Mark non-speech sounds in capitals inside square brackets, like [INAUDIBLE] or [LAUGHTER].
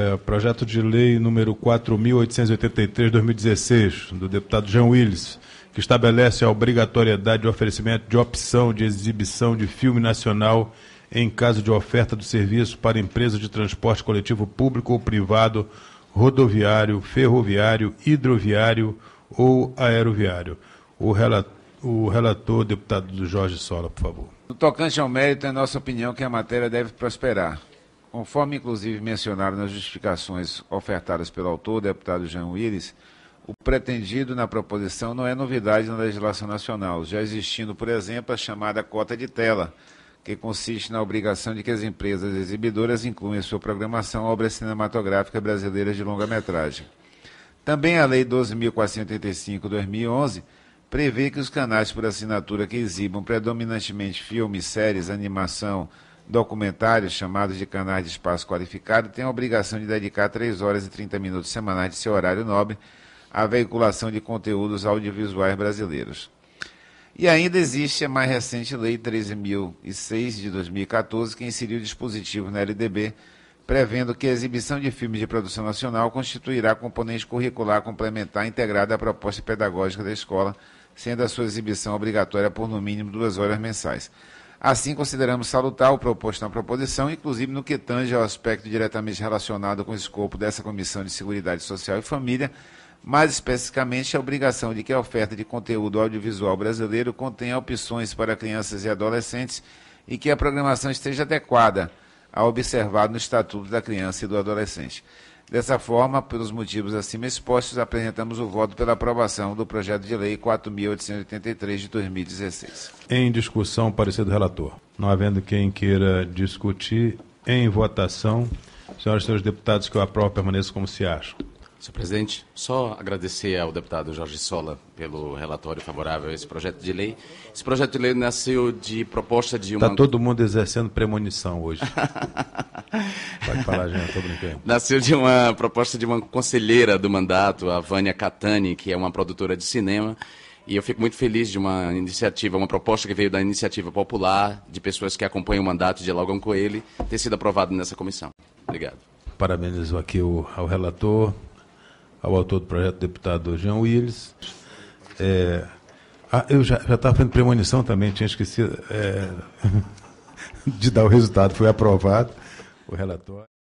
É, projeto de lei número 4.883-2016, do deputado Jean Willis, que estabelece a obrigatoriedade de oferecimento de opção de exibição de filme nacional em caso de oferta do serviço para empresas de transporte coletivo público ou privado, rodoviário, ferroviário, hidroviário ou aeroviário. O, o relator, deputado Jorge Sola, por favor. No tocante ao mérito, é nossa opinião que a matéria deve prosperar. Conforme, inclusive, mencionaram nas justificações ofertadas pelo autor, deputado Jean Willis, o pretendido na proposição não é novidade na legislação nacional, já existindo, por exemplo, a chamada cota de tela, que consiste na obrigação de que as empresas exibidoras incluam em sua programação obras cinematográficas brasileiras de longa-metragem. Também a Lei 12.485-2011 prevê que os canais por assinatura que exibam predominantemente filmes, séries, animação, documentários, chamados de canais de espaço qualificado, têm a obrigação de dedicar 3 horas e 30 minutos semanais de seu horário nobre à veiculação de conteúdos audiovisuais brasileiros. E ainda existe a mais recente Lei 13.006 de 2014, que inseriu dispositivos na LDB prevendo que a exibição de filmes de produção nacional constituirá componente curricular complementar integrada à proposta pedagógica da escola, sendo a sua exibição obrigatória por no mínimo duas horas mensais. Assim, consideramos salutar o proposto na proposição, inclusive no que tange ao aspecto diretamente relacionado com o escopo dessa Comissão de Seguridade Social e Família, mais especificamente a obrigação de que a oferta de conteúdo audiovisual brasileiro contenha opções para crianças e adolescentes e que a programação esteja adequada a observado no Estatuto da Criança e do Adolescente. Dessa forma, pelos motivos acima expostos, apresentamos o voto pela aprovação do projeto de lei 4.883 de 2016. Em discussão, parecer do relator. Não havendo quem queira discutir, em votação, senhoras e senhores deputados, que eu aprovo permaneço como se acham. Senhor presidente, só agradecer ao deputado Jorge Sola pelo relatório favorável a esse projeto de lei. Esse projeto de lei nasceu de proposta de tá uma. Está todo mundo exercendo premonição hoje. [LAUGHS] Pode falar, gente, estou brincando. Nasceu de uma proposta de uma conselheira do mandato, a Vânia Catani, que é uma produtora de cinema. E eu fico muito feliz de uma iniciativa, uma proposta que veio da iniciativa popular, de pessoas que acompanham o mandato e dialogam com ele, ter sido aprovado nessa comissão. Obrigado. Parabenizo aqui ao relator, ao autor do projeto, deputado Jean Willis. É, ah, eu já estava fazendo premonição também, tinha esquecido é, [LAUGHS] de dar o resultado. Foi aprovado o relatório.